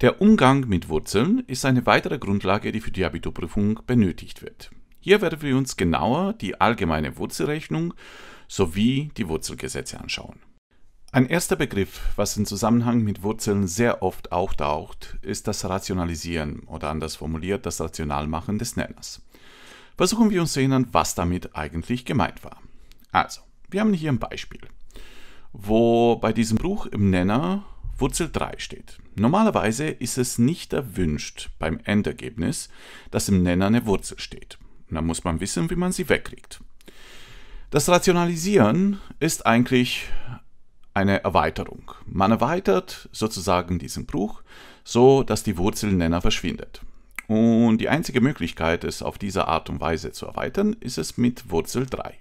Der Umgang mit Wurzeln ist eine weitere Grundlage, die für die Abiturprüfung benötigt wird. Hier werden wir uns genauer die allgemeine Wurzelrechnung sowie die Wurzelgesetze anschauen. Ein erster Begriff, was im Zusammenhang mit Wurzeln sehr oft auftaucht, ist das Rationalisieren oder anders formuliert das Rationalmachen des Nenners. Versuchen wir uns zu erinnern, was damit eigentlich gemeint war. Also, wir haben hier ein Beispiel, wo bei diesem Bruch im Nenner Wurzel 3 steht. Normalerweise ist es nicht erwünscht beim Endergebnis, dass im Nenner eine Wurzel steht. Da muss man wissen, wie man sie wegkriegt. Das Rationalisieren ist eigentlich eine Erweiterung. Man erweitert sozusagen diesen Bruch, so dass die Wurzelnenner verschwindet. Und die einzige Möglichkeit, es auf diese Art und Weise zu erweitern, ist es mit Wurzel 3.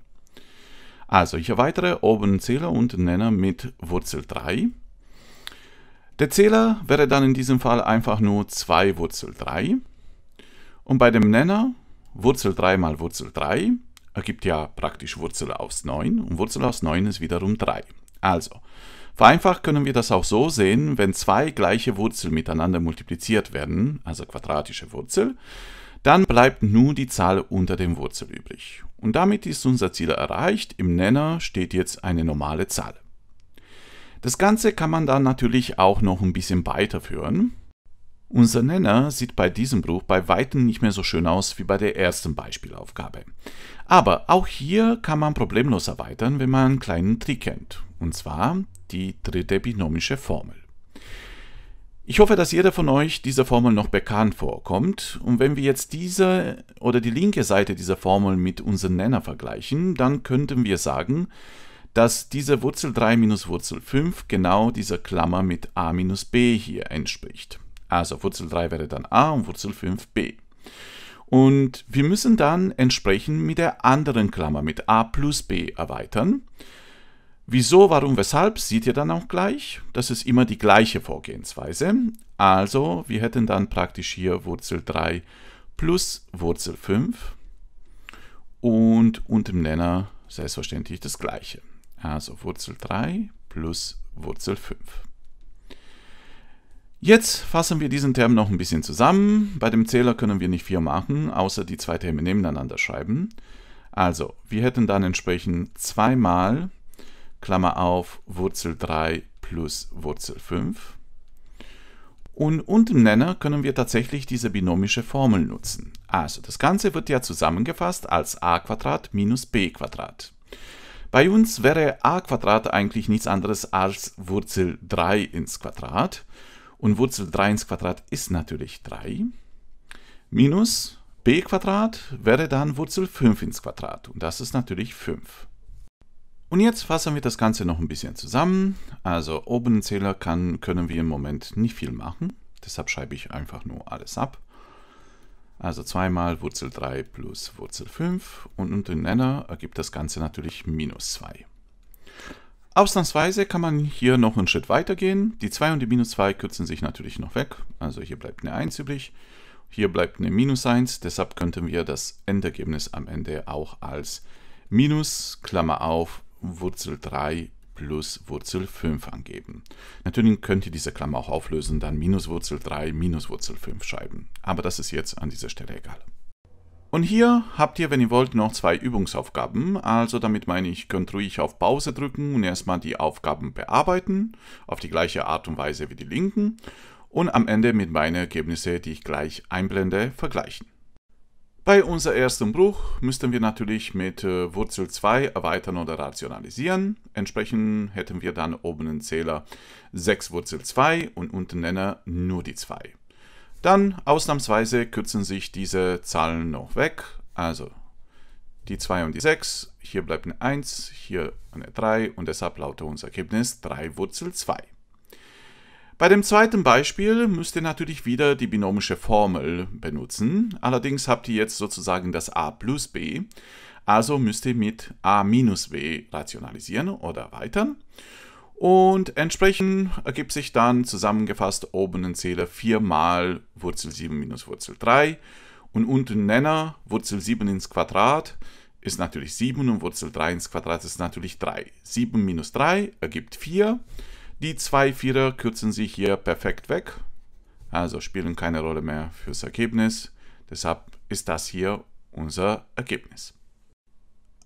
Also ich erweitere oben Zähler und Nenner mit Wurzel 3 der Zähler wäre dann in diesem Fall einfach nur 2 Wurzel 3. Und bei dem Nenner Wurzel 3 mal Wurzel 3 ergibt ja praktisch Wurzel aus 9 und Wurzel aus 9 ist wiederum 3. Also, vereinfacht können wir das auch so sehen, wenn zwei gleiche Wurzel miteinander multipliziert werden, also quadratische Wurzel, dann bleibt nur die Zahl unter dem Wurzel übrig. Und damit ist unser Ziel erreicht, im Nenner steht jetzt eine normale Zahl. Das Ganze kann man dann natürlich auch noch ein bisschen weiterführen. Unser Nenner sieht bei diesem Bruch bei weitem nicht mehr so schön aus wie bei der ersten Beispielaufgabe. Aber auch hier kann man problemlos erweitern, wenn man einen kleinen Trick kennt. Und zwar die dritte binomische Formel. Ich hoffe, dass jeder von euch dieser Formel noch bekannt vorkommt. Und wenn wir jetzt diese oder die linke Seite dieser Formel mit unserem Nenner vergleichen, dann könnten wir sagen, dass diese Wurzel 3 minus Wurzel 5 genau dieser Klammer mit a minus b hier entspricht. Also Wurzel 3 wäre dann a und Wurzel 5 b. Und wir müssen dann entsprechend mit der anderen Klammer, mit a plus b erweitern. Wieso, warum, weshalb, seht ihr dann auch gleich. Das ist immer die gleiche Vorgehensweise. Also, wir hätten dann praktisch hier Wurzel 3 plus Wurzel 5 und unter dem Nenner selbstverständlich das gleiche. Also Wurzel 3 plus Wurzel 5. Jetzt fassen wir diesen Term noch ein bisschen zusammen. Bei dem Zähler können wir nicht viel machen, außer die zwei Terme nebeneinander schreiben. Also, wir hätten dann entsprechend 2 mal, Klammer auf Wurzel 3 plus Wurzel 5. Und unten Nenner können wir tatsächlich diese binomische Formel nutzen. Also, das Ganze wird ja zusammengefasst als a minus b. Bei uns wäre a eigentlich nichts anderes als Wurzel 3 ins Quadrat. Und Wurzel 3 ins Quadrat ist natürlich 3. Minus b wäre dann Wurzel 5 ins Quadrat. Und das ist natürlich 5. Und jetzt fassen wir das Ganze noch ein bisschen zusammen. Also oben oberen Zähler kann, können wir im Moment nicht viel machen. Deshalb schreibe ich einfach nur alles ab. Also 2 mal Wurzel 3 plus Wurzel 5 und unter den Nenner ergibt das Ganze natürlich minus 2. Ausnahmsweise kann man hier noch einen Schritt weiter gehen. Die 2 und die minus 2 kürzen sich natürlich noch weg. Also hier bleibt eine 1 übrig. Hier bleibt eine minus 1. Deshalb könnten wir das Endergebnis am Ende auch als minus, Klammer auf, Wurzel 3 plus Wurzel 5 angeben. Natürlich könnt ihr diese Klammer auch auflösen, dann minus Wurzel 3 minus Wurzel 5 schreiben. Aber das ist jetzt an dieser Stelle egal. Und hier habt ihr, wenn ihr wollt, noch zwei Übungsaufgaben. Also damit meine ich, könnt ruhig auf Pause drücken und erstmal die Aufgaben bearbeiten, auf die gleiche Art und Weise wie die linken. Und am Ende mit meinen Ergebnissen, die ich gleich einblende, vergleichen. Bei unserem ersten Bruch müssten wir natürlich mit äh, Wurzel 2 erweitern oder rationalisieren. Entsprechend hätten wir dann oben einen Zähler 6 Wurzel 2 und unten Nenner nur die 2. Dann ausnahmsweise kürzen sich diese Zahlen noch weg. Also die 2 und die 6, hier bleibt eine 1, hier eine 3 und deshalb lautet unser Ergebnis 3 Wurzel 2. Bei dem zweiten Beispiel müsst ihr natürlich wieder die binomische Formel benutzen. Allerdings habt ihr jetzt sozusagen das a plus b. Also müsst ihr mit a minus b rationalisieren oder erweitern. Und entsprechend ergibt sich dann zusammengefasst oben ein Zähler 4 mal Wurzel 7 minus Wurzel 3 und unten Nenner Wurzel 7 ins Quadrat ist natürlich 7 und Wurzel 3 ins Quadrat ist natürlich 3. 7 minus 3 ergibt 4. Die zwei Vierer kürzen sich hier perfekt weg, also spielen keine Rolle mehr fürs Ergebnis. Deshalb ist das hier unser Ergebnis.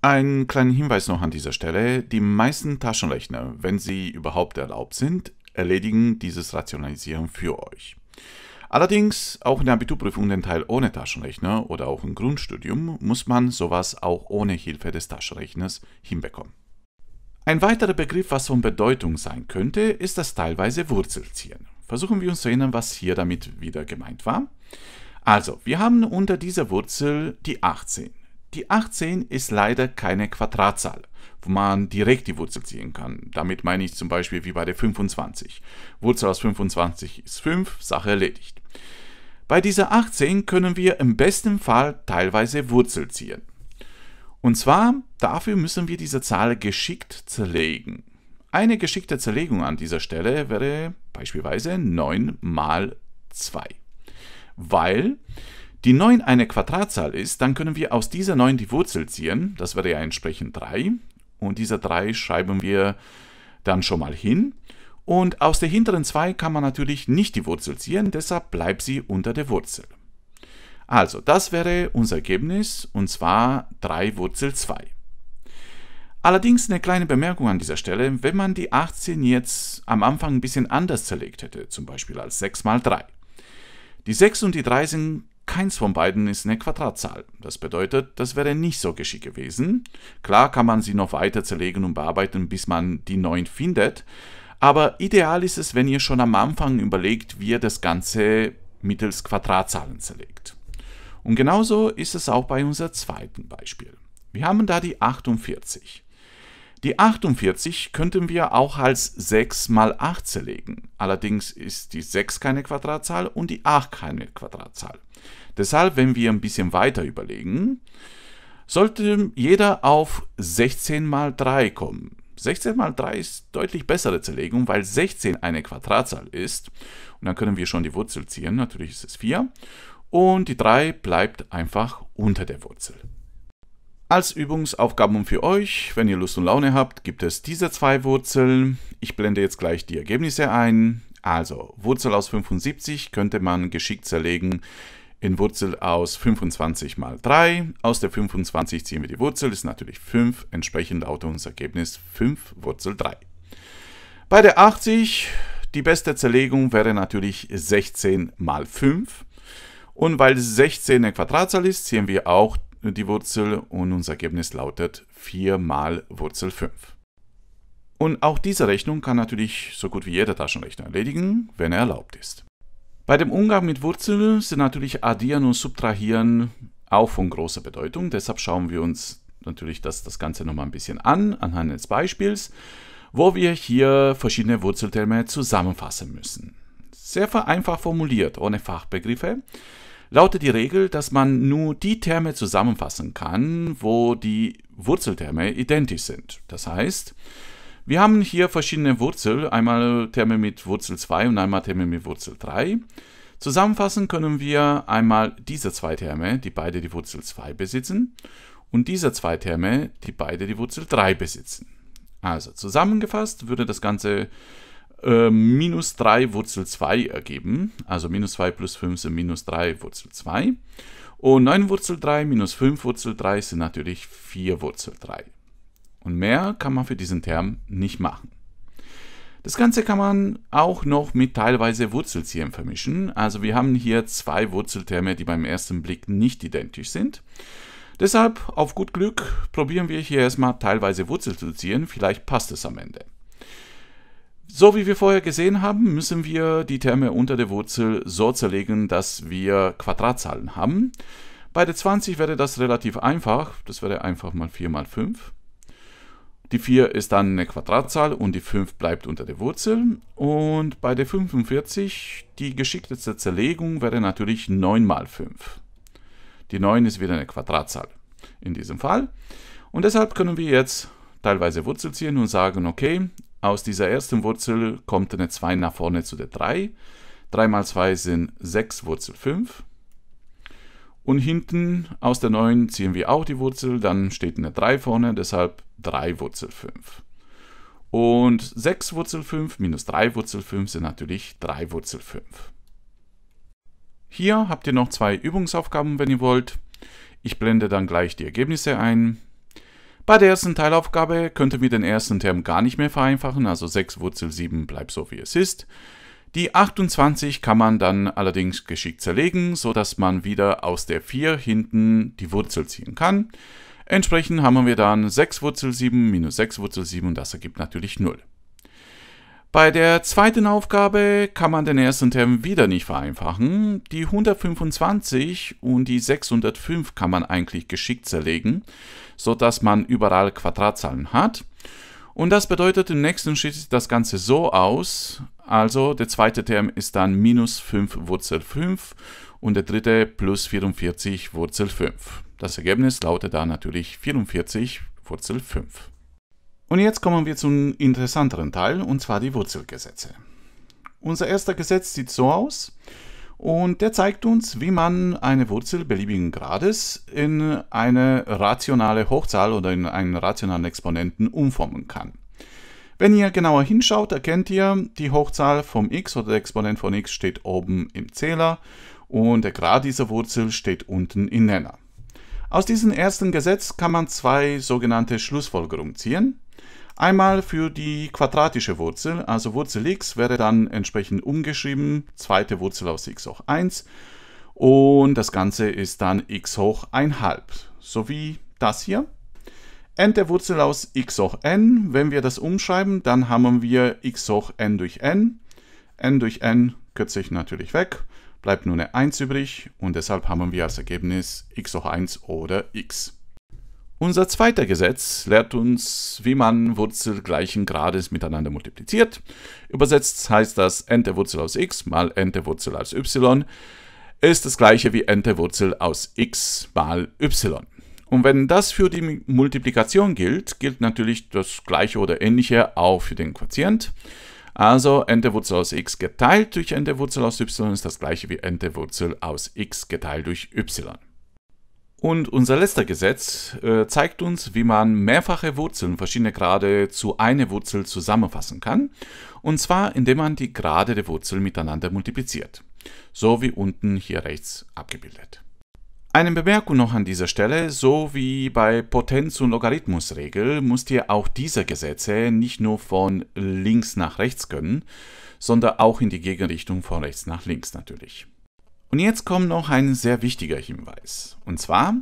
Ein kleiner Hinweis noch an dieser Stelle. Die meisten Taschenrechner, wenn sie überhaupt erlaubt sind, erledigen dieses Rationalisieren für euch. Allerdings, auch in der Abiturprüfung, den Teil ohne Taschenrechner oder auch im Grundstudium, muss man sowas auch ohne Hilfe des Taschenrechners hinbekommen. Ein weiterer Begriff, was von Bedeutung sein könnte, ist das teilweise Wurzelziehen. Versuchen wir uns zu erinnern, was hier damit wieder gemeint war. Also, wir haben unter dieser Wurzel die 18. Die 18 ist leider keine Quadratzahl, wo man direkt die Wurzel ziehen kann. Damit meine ich zum Beispiel wie bei der 25. Wurzel aus 25 ist 5, Sache erledigt. Bei dieser 18 können wir im besten Fall teilweise Wurzel ziehen. Und zwar, dafür müssen wir diese Zahl geschickt zerlegen. Eine geschickte Zerlegung an dieser Stelle wäre beispielsweise 9 mal 2. Weil die 9 eine Quadratzahl ist, dann können wir aus dieser 9 die Wurzel ziehen. Das wäre ja entsprechend 3. Und diese 3 schreiben wir dann schon mal hin. Und aus der hinteren 2 kann man natürlich nicht die Wurzel ziehen, deshalb bleibt sie unter der Wurzel. Also, das wäre unser Ergebnis, und zwar 3 Wurzel 2. Allerdings eine kleine Bemerkung an dieser Stelle, wenn man die 18 jetzt am Anfang ein bisschen anders zerlegt hätte, zum Beispiel als 6 mal 3. Die 6 und die 3 sind keins von beiden ist eine Quadratzahl. Das bedeutet, das wäre nicht so geschickt gewesen. Klar kann man sie noch weiter zerlegen und bearbeiten, bis man die 9 findet, aber ideal ist es, wenn ihr schon am Anfang überlegt, wie ihr das Ganze mittels Quadratzahlen zerlegt. Und genauso ist es auch bei unserem zweiten Beispiel. Wir haben da die 48. Die 48 könnten wir auch als 6 mal 8 zerlegen. Allerdings ist die 6 keine Quadratzahl und die 8 keine Quadratzahl. Deshalb, wenn wir ein bisschen weiter überlegen, sollte jeder auf 16 mal 3 kommen. 16 mal 3 ist deutlich bessere Zerlegung, weil 16 eine Quadratzahl ist. Und dann können wir schon die Wurzel ziehen, natürlich ist es 4 und die 3 bleibt einfach unter der Wurzel. Als Übungsaufgaben für euch, wenn ihr Lust und Laune habt, gibt es diese zwei Wurzeln. Ich blende jetzt gleich die Ergebnisse ein. Also Wurzel aus 75 könnte man geschickt zerlegen in Wurzel aus 25 mal 3. Aus der 25 ziehen wir die Wurzel, ist natürlich 5. Entsprechend lautet unser Ergebnis 5 Wurzel 3. Bei der 80, die beste Zerlegung wäre natürlich 16 mal 5. Und weil 16 eine Quadratzahl ist, ziehen wir auch die Wurzel und unser Ergebnis lautet 4 mal Wurzel 5. Und auch diese Rechnung kann natürlich so gut wie jeder Taschenrechner erledigen, wenn er erlaubt ist. Bei dem Umgang mit Wurzeln sind natürlich Addieren und Subtrahieren auch von großer Bedeutung. Deshalb schauen wir uns natürlich das, das Ganze nochmal ein bisschen an, anhand eines Beispiels, wo wir hier verschiedene Wurzelterme zusammenfassen müssen. Sehr vereinfacht formuliert, ohne Fachbegriffe lautet die Regel, dass man nur die Terme zusammenfassen kann, wo die Wurzelterme identisch sind. Das heißt, wir haben hier verschiedene Wurzel, einmal Terme mit Wurzel 2 und einmal Terme mit Wurzel 3. Zusammenfassen können wir einmal diese zwei Terme, die beide die Wurzel 2 besitzen, und diese zwei Terme, die beide die Wurzel 3 besitzen. Also zusammengefasst würde das Ganze ähm, minus 3 Wurzel 2 ergeben. Also minus 2 plus 5 sind minus 3 Wurzel 2. Und 9 Wurzel 3 minus 5 Wurzel 3 sind natürlich 4 Wurzel 3. Und mehr kann man für diesen Term nicht machen. Das Ganze kann man auch noch mit teilweise Wurzelziehern vermischen. Also wir haben hier zwei Wurzelterme, die beim ersten Blick nicht identisch sind. Deshalb, auf gut Glück, probieren wir hier erstmal teilweise Wurzel zu ziehen. Vielleicht passt es am Ende. So wie wir vorher gesehen haben, müssen wir die Terme unter der Wurzel so zerlegen, dass wir Quadratzahlen haben. Bei der 20 wäre das relativ einfach. Das wäre einfach mal 4 mal 5. Die 4 ist dann eine Quadratzahl und die 5 bleibt unter der Wurzel. Und bei der 45, die geschickteste Zerlegung wäre natürlich 9 mal 5. Die 9 ist wieder eine Quadratzahl in diesem Fall. Und deshalb können wir jetzt teilweise Wurzel ziehen und sagen, okay, aus dieser ersten Wurzel kommt eine 2 nach vorne zu der 3. 3 mal 2 sind 6 Wurzel 5. Und hinten aus der 9 ziehen wir auch die Wurzel, dann steht eine 3 vorne, deshalb 3 Wurzel 5. Und 6 Wurzel 5 minus 3 Wurzel 5 sind natürlich 3 Wurzel 5. Hier habt ihr noch zwei Übungsaufgaben, wenn ihr wollt. Ich blende dann gleich die Ergebnisse ein. Bei der ersten Teilaufgabe könnten wir den ersten Term gar nicht mehr vereinfachen, also 6 Wurzel 7 bleibt so wie es ist. Die 28 kann man dann allerdings geschickt zerlegen, so dass man wieder aus der 4 hinten die Wurzel ziehen kann. Entsprechend haben wir dann 6 Wurzel 7 minus 6 Wurzel 7 und das ergibt natürlich 0. Bei der zweiten Aufgabe kann man den ersten Term wieder nicht vereinfachen. Die 125 und die 605 kann man eigentlich geschickt zerlegen, sodass man überall Quadratzahlen hat. Und das bedeutet, im nächsten Schritt sieht das Ganze so aus. Also der zweite Term ist dann minus 5 Wurzel 5 und der dritte plus 44 Wurzel 5. Das Ergebnis lautet dann natürlich 44 Wurzel 5. Und jetzt kommen wir zum interessanteren Teil, und zwar die Wurzelgesetze. Unser erster Gesetz sieht so aus. Und der zeigt uns, wie man eine Wurzel beliebigen Grades in eine rationale Hochzahl oder in einen rationalen Exponenten umformen kann. Wenn ihr genauer hinschaut, erkennt ihr, die Hochzahl vom x oder der Exponent von x steht oben im Zähler und der Grad dieser Wurzel steht unten im Nenner. Aus diesem ersten Gesetz kann man zwei sogenannte Schlussfolgerungen ziehen. Einmal für die quadratische Wurzel, also Wurzel x wäre dann entsprechend umgeschrieben, zweite Wurzel aus x hoch 1 und das Ganze ist dann x hoch 1,5, so wie das hier. n der Wurzel aus x hoch n, wenn wir das umschreiben, dann haben wir x hoch n durch n. n durch n kürze ich natürlich weg, bleibt nur eine 1 übrig und deshalb haben wir als Ergebnis x hoch 1 oder x. Unser zweiter Gesetz lehrt uns, wie man Wurzel gleichen Grades miteinander multipliziert. Übersetzt heißt das, n der Wurzel aus x mal n der Wurzel aus y ist das gleiche wie n der Wurzel aus x mal y. Und wenn das für die Multiplikation gilt, gilt natürlich das gleiche oder ähnliche auch für den Quotient. Also n der Wurzel aus x geteilt durch n der Wurzel aus y ist das gleiche wie n der Wurzel aus x geteilt durch y. Und unser letzter Gesetz äh, zeigt uns, wie man mehrfache Wurzeln verschiedene Grade zu einer Wurzel zusammenfassen kann, und zwar indem man die Grade der Wurzel miteinander multipliziert, so wie unten hier rechts abgebildet. Eine Bemerkung noch an dieser Stelle, so wie bei Potenz- und Logarithmusregel musst ihr auch diese Gesetze nicht nur von links nach rechts können, sondern auch in die Gegenrichtung von rechts nach links natürlich. Und jetzt kommt noch ein sehr wichtiger Hinweis. Und zwar,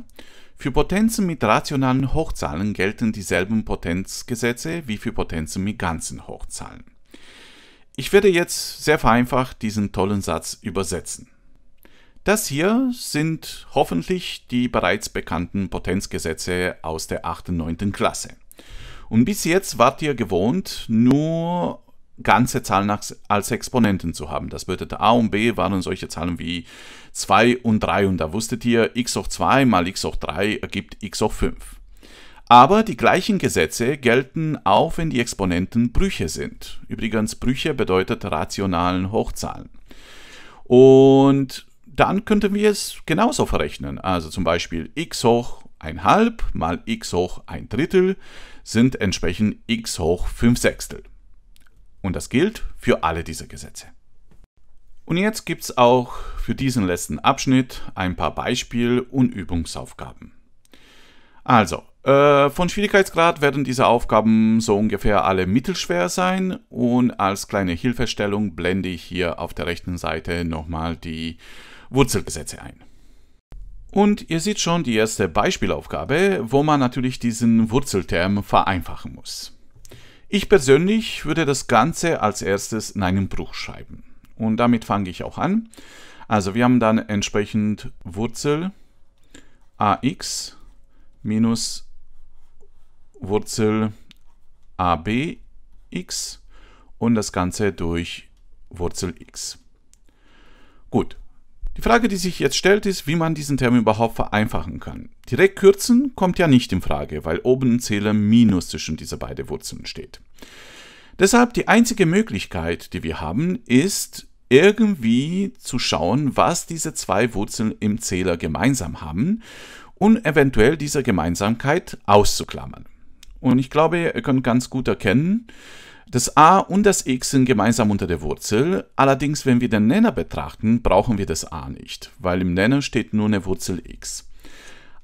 für Potenzen mit rationalen Hochzahlen gelten dieselben Potenzgesetze wie für Potenzen mit ganzen Hochzahlen. Ich werde jetzt sehr vereinfacht diesen tollen Satz übersetzen. Das hier sind hoffentlich die bereits bekannten Potenzgesetze aus der 8. und 9. Klasse. Und bis jetzt wart ihr gewohnt, nur ganze Zahlen als Exponenten zu haben. Das bedeutet, a und b waren solche Zahlen wie 2 und 3 und da wusstet ihr, x hoch 2 mal x hoch 3 ergibt x hoch 5. Aber die gleichen Gesetze gelten auch, wenn die Exponenten Brüche sind. Übrigens, Brüche bedeutet rationalen Hochzahlen. Und dann könnten wir es genauso verrechnen. Also zum Beispiel x hoch 1 halb mal x hoch 1 Drittel sind entsprechend x hoch 5 Sechstel. Und das gilt für alle diese Gesetze. Und jetzt gibt es auch für diesen letzten Abschnitt ein paar Beispiel- und Übungsaufgaben. Also, äh, von Schwierigkeitsgrad werden diese Aufgaben so ungefähr alle mittelschwer sein und als kleine Hilfestellung blende ich hier auf der rechten Seite nochmal die Wurzelgesetze ein. Und ihr seht schon die erste Beispielaufgabe, wo man natürlich diesen Wurzelterm vereinfachen muss. Ich persönlich würde das Ganze als erstes in einen Bruch schreiben. Und damit fange ich auch an. Also wir haben dann entsprechend Wurzel ax minus Wurzel abx und das Ganze durch Wurzel x. Gut, die Frage, die sich jetzt stellt, ist, wie man diesen Term überhaupt vereinfachen kann. Direkt kürzen kommt ja nicht in Frage, weil oben ein Zähler minus zwischen diese beiden Wurzeln steht. Deshalb die einzige Möglichkeit, die wir haben, ist irgendwie zu schauen, was diese zwei Wurzeln im Zähler gemeinsam haben und eventuell diese Gemeinsamkeit auszuklammern. Und ich glaube, ihr könnt ganz gut erkennen, das a und das x sind gemeinsam unter der Wurzel, allerdings wenn wir den Nenner betrachten, brauchen wir das a nicht, weil im Nenner steht nur eine Wurzel x.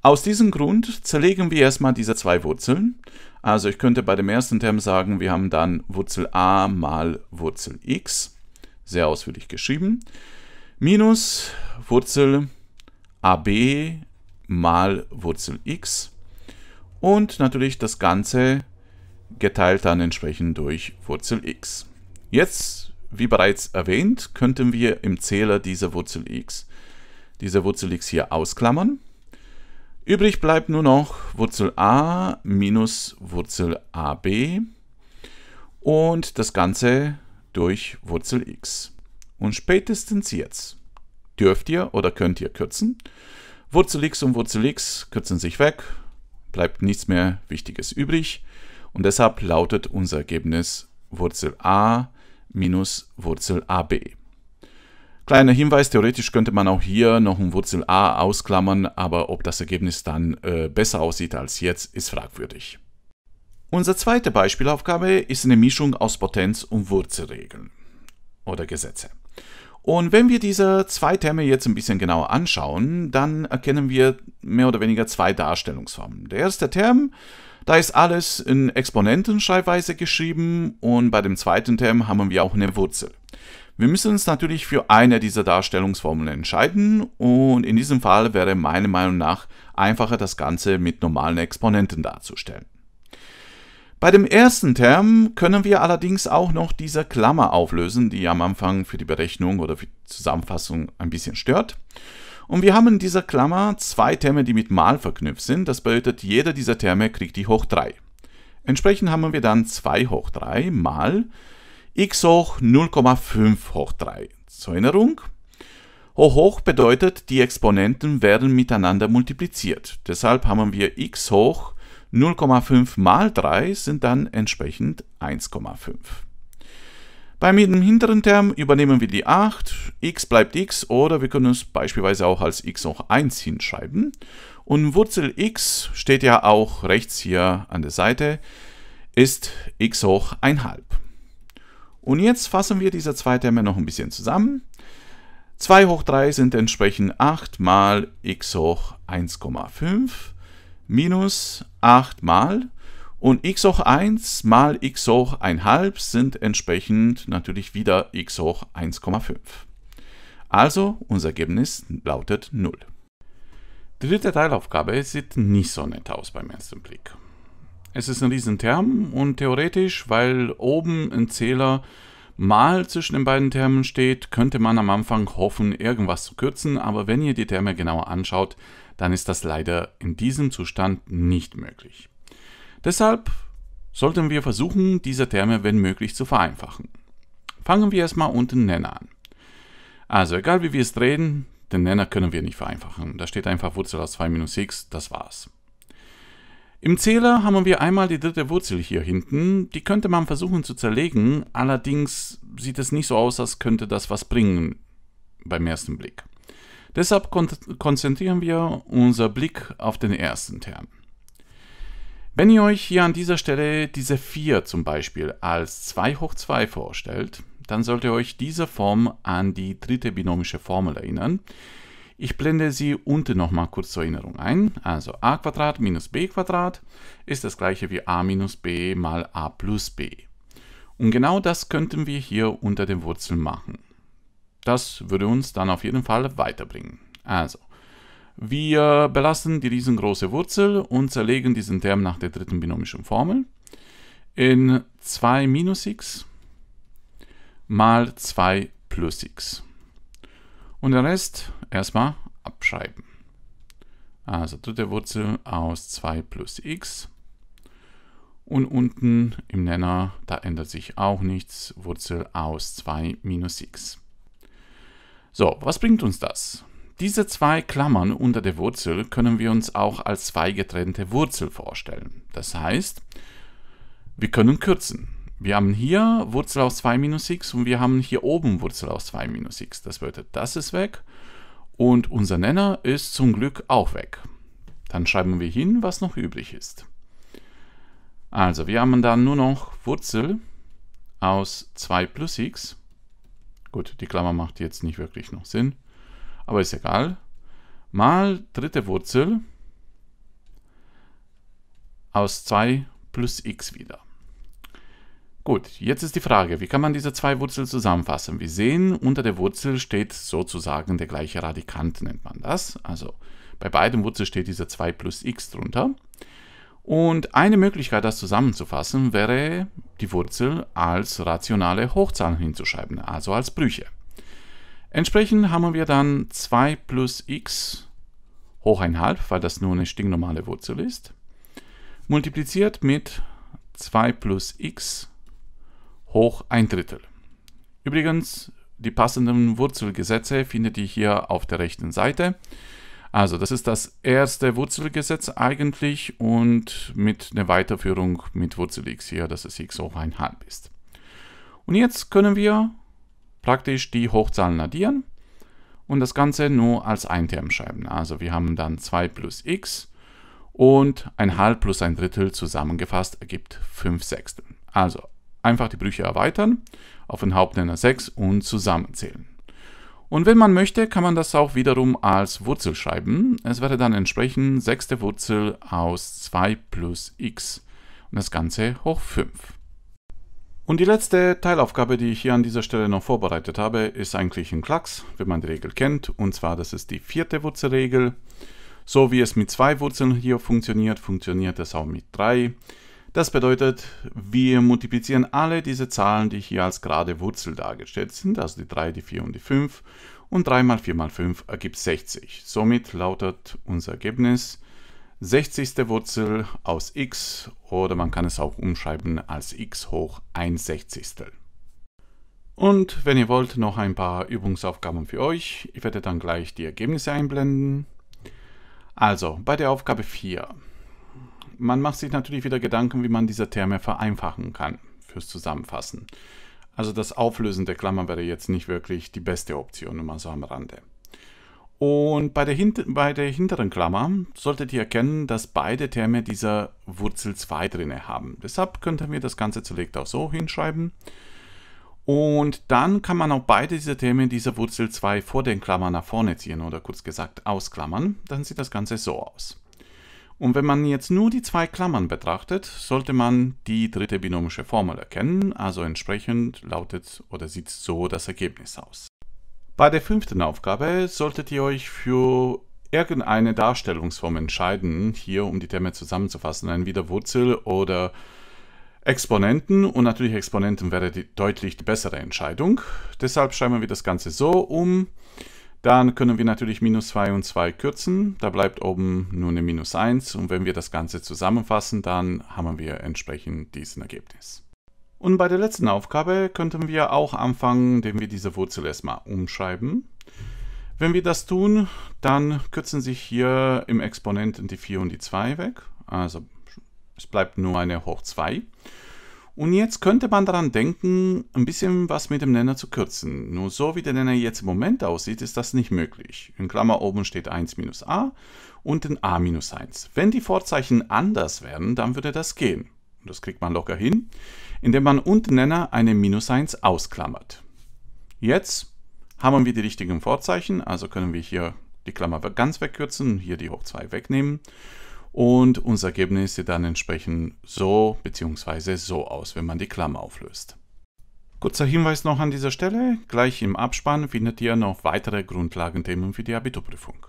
Aus diesem Grund zerlegen wir erstmal diese zwei Wurzeln. Also ich könnte bei dem ersten Term sagen, wir haben dann Wurzel a mal Wurzel x, sehr ausführlich geschrieben, minus Wurzel ab mal Wurzel x und natürlich das Ganze geteilt dann entsprechend durch Wurzel x. Jetzt, wie bereits erwähnt, könnten wir im Zähler diese Wurzel x, diese Wurzel x hier ausklammern. Übrig bleibt nur noch Wurzel a minus Wurzel ab und das Ganze durch Wurzel x. Und spätestens jetzt dürft ihr oder könnt ihr kürzen. Wurzel x und Wurzel x kürzen sich weg, bleibt nichts mehr Wichtiges übrig. Und deshalb lautet unser Ergebnis Wurzel a minus Wurzel ab. Kleiner Hinweis, theoretisch könnte man auch hier noch ein Wurzel a ausklammern, aber ob das Ergebnis dann äh, besser aussieht als jetzt, ist fragwürdig. Unsere zweite Beispielaufgabe ist eine Mischung aus Potenz- und Wurzelregeln oder Gesetze. Und wenn wir diese zwei Terme jetzt ein bisschen genauer anschauen, dann erkennen wir mehr oder weniger zwei Darstellungsformen. Der erste Term da ist alles in Exponentenschreibweise geschrieben und bei dem zweiten Term haben wir auch eine Wurzel. Wir müssen uns natürlich für eine dieser Darstellungsformeln entscheiden und in diesem Fall wäre meiner Meinung nach einfacher das Ganze mit normalen Exponenten darzustellen. Bei dem ersten Term können wir allerdings auch noch diese Klammer auflösen, die am Anfang für die Berechnung oder für die Zusammenfassung ein bisschen stört. Und wir haben in dieser Klammer zwei Terme, die mit mal verknüpft sind. Das bedeutet, jeder dieser Terme kriegt die hoch 3. Entsprechend haben wir dann 2 hoch 3 mal x hoch 0,5 hoch 3. Zur Erinnerung, hoch hoch bedeutet, die Exponenten werden miteinander multipliziert. Deshalb haben wir x hoch 0,5 mal 3 sind dann entsprechend 1,5. Beim hinteren Term übernehmen wir die 8, x bleibt x oder wir können es beispielsweise auch als x hoch 1 hinschreiben. Und Wurzel x steht ja auch rechts hier an der Seite, ist x hoch 1,5. Und jetzt fassen wir diese zwei Terme noch ein bisschen zusammen. 2 hoch 3 sind entsprechend 8 mal x hoch 1,5 minus 8 mal und x hoch 1 mal x hoch 1,5 sind entsprechend natürlich wieder x hoch 1,5. Also unser Ergebnis lautet 0. Die dritte Teilaufgabe sieht nicht so nett aus beim ersten Blick. Es ist ein Riesenterm und theoretisch, weil oben ein Zähler mal zwischen den beiden Termen steht, könnte man am Anfang hoffen, irgendwas zu kürzen, aber wenn ihr die Terme genauer anschaut, dann ist das leider in diesem Zustand nicht möglich. Deshalb sollten wir versuchen, diese Terme wenn möglich zu vereinfachen. Fangen wir erstmal unten Nenner an. Also egal wie wir es drehen, den Nenner können wir nicht vereinfachen. Da steht einfach Wurzel aus 2 minus x, das war's. Im Zähler haben wir einmal die dritte Wurzel hier hinten. Die könnte man versuchen zu zerlegen, allerdings sieht es nicht so aus, als könnte das was bringen beim ersten Blick. Deshalb kon konzentrieren wir unseren Blick auf den ersten Term. Wenn ihr euch hier an dieser Stelle diese 4 zum Beispiel als 2 hoch 2 vorstellt, dann sollt ihr euch diese Form an die dritte binomische Formel erinnern. Ich blende sie unten nochmal kurz zur Erinnerung ein. Also a minus b ist das gleiche wie a minus b mal a plus b. Und genau das könnten wir hier unter den Wurzeln machen. Das würde uns dann auf jeden Fall weiterbringen. Also wir belassen die riesengroße Wurzel und zerlegen diesen Term nach der dritten binomischen Formel in 2 minus x mal 2 plus x. Und den Rest erstmal abschreiben. Also dritte Wurzel aus 2 plus x. Und unten im Nenner, da ändert sich auch nichts, Wurzel aus 2 minus x. So, was bringt uns das? Diese zwei Klammern unter der Wurzel können wir uns auch als zwei getrennte Wurzel vorstellen. Das heißt, wir können kürzen. Wir haben hier Wurzel aus 2 minus x und wir haben hier oben Wurzel aus 2 minus x. Das bedeutet, das ist weg und unser Nenner ist zum Glück auch weg. Dann schreiben wir hin, was noch übrig ist. Also, wir haben dann nur noch Wurzel aus 2 plus x. Gut, die Klammer macht jetzt nicht wirklich noch Sinn aber ist egal, mal dritte Wurzel aus 2 plus x wieder. Gut, jetzt ist die Frage, wie kann man diese zwei Wurzeln zusammenfassen? Wir sehen, unter der Wurzel steht sozusagen der gleiche Radikant, nennt man das. Also bei beiden Wurzeln steht dieser 2 plus x drunter. Und eine Möglichkeit, das zusammenzufassen, wäre, die Wurzel als rationale Hochzahlen hinzuschreiben, also als Brüche. Entsprechend haben wir dann 2 plus x hoch 1,5, weil das nur eine stinknormale Wurzel ist, multipliziert mit 2 plus x hoch 1 Drittel. Übrigens, die passenden Wurzelgesetze findet ihr hier auf der rechten Seite. Also das ist das erste Wurzelgesetz eigentlich und mit einer Weiterführung mit Wurzel x hier, dass es x hoch 1,5 ist. Und jetzt können wir praktisch die Hochzahlen addieren und das Ganze nur als schreiben. Also wir haben dann 2 plus x und ein halb plus ein Drittel zusammengefasst ergibt 5 Sechstel. Also einfach die Brüche erweitern, auf den Hauptnenner 6 und zusammenzählen. Und wenn man möchte, kann man das auch wiederum als Wurzel schreiben. Es wäre dann entsprechend sechste Wurzel aus 2 plus x und das Ganze hoch 5. Und die letzte Teilaufgabe, die ich hier an dieser Stelle noch vorbereitet habe, ist eigentlich ein Klacks, wenn man die Regel kennt. Und zwar, das ist die vierte Wurzelregel. So wie es mit zwei Wurzeln hier funktioniert, funktioniert das auch mit drei. Das bedeutet, wir multiplizieren alle diese Zahlen, die hier als gerade Wurzel dargestellt sind, also die 3, die 4 und die 5. Und 3 mal 4 mal 5 ergibt 60. Somit lautet unser Ergebnis 60. Wurzel aus x oder man kann es auch umschreiben als x hoch 1 60. Und wenn ihr wollt, noch ein paar Übungsaufgaben für euch. Ich werde dann gleich die Ergebnisse einblenden. Also, bei der Aufgabe 4. Man macht sich natürlich wieder Gedanken, wie man diese Terme vereinfachen kann fürs Zusammenfassen. Also das Auflösen der Klammer wäre jetzt nicht wirklich die beste Option, nur mal so am Rande. Und bei der, bei der hinteren Klammer solltet ihr erkennen, dass beide Terme dieser Wurzel 2 drin haben. Deshalb könnten wir das Ganze zerlegt auch so hinschreiben. Und dann kann man auch beide dieser Terme dieser Wurzel 2 vor den Klammern nach vorne ziehen oder kurz gesagt ausklammern. Dann sieht das Ganze so aus. Und wenn man jetzt nur die zwei Klammern betrachtet, sollte man die dritte binomische Formel erkennen. Also entsprechend lautet oder sieht so das Ergebnis aus. Bei der fünften Aufgabe solltet ihr euch für irgendeine Darstellungsform entscheiden, hier um die Terme zusammenzufassen, entweder Wurzel oder Exponenten und natürlich Exponenten wäre die, deutlich die bessere Entscheidung. Deshalb schreiben wir das Ganze so um. Dann können wir natürlich minus 2 und 2 kürzen. Da bleibt oben nur eine minus 1 und wenn wir das Ganze zusammenfassen, dann haben wir entsprechend diesen Ergebnis. Und bei der letzten Aufgabe könnten wir auch anfangen, indem wir diese Wurzel erstmal umschreiben. Wenn wir das tun, dann kürzen sich hier im Exponenten die 4 und die 2 weg. Also es bleibt nur eine hoch 2. Und jetzt könnte man daran denken, ein bisschen was mit dem Nenner zu kürzen. Nur so wie der Nenner jetzt im Moment aussieht, ist das nicht möglich. In Klammer oben steht 1 minus a und in a minus 1. Wenn die Vorzeichen anders wären, dann würde das gehen und das kriegt man locker hin, indem man unten Nenner eine Minus 1 ausklammert. Jetzt haben wir die richtigen Vorzeichen, also können wir hier die Klammer ganz wegkürzen, hier die hoch 2 wegnehmen und unser Ergebnis sieht dann entsprechend so bzw. so aus, wenn man die Klammer auflöst. Kurzer Hinweis noch an dieser Stelle, gleich im Abspann findet ihr noch weitere Grundlagenthemen für die Abiturprüfung.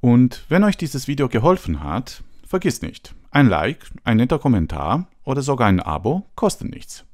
Und wenn euch dieses Video geholfen hat, Vergiss nicht, ein Like, ein netter Kommentar oder sogar ein Abo kosten nichts.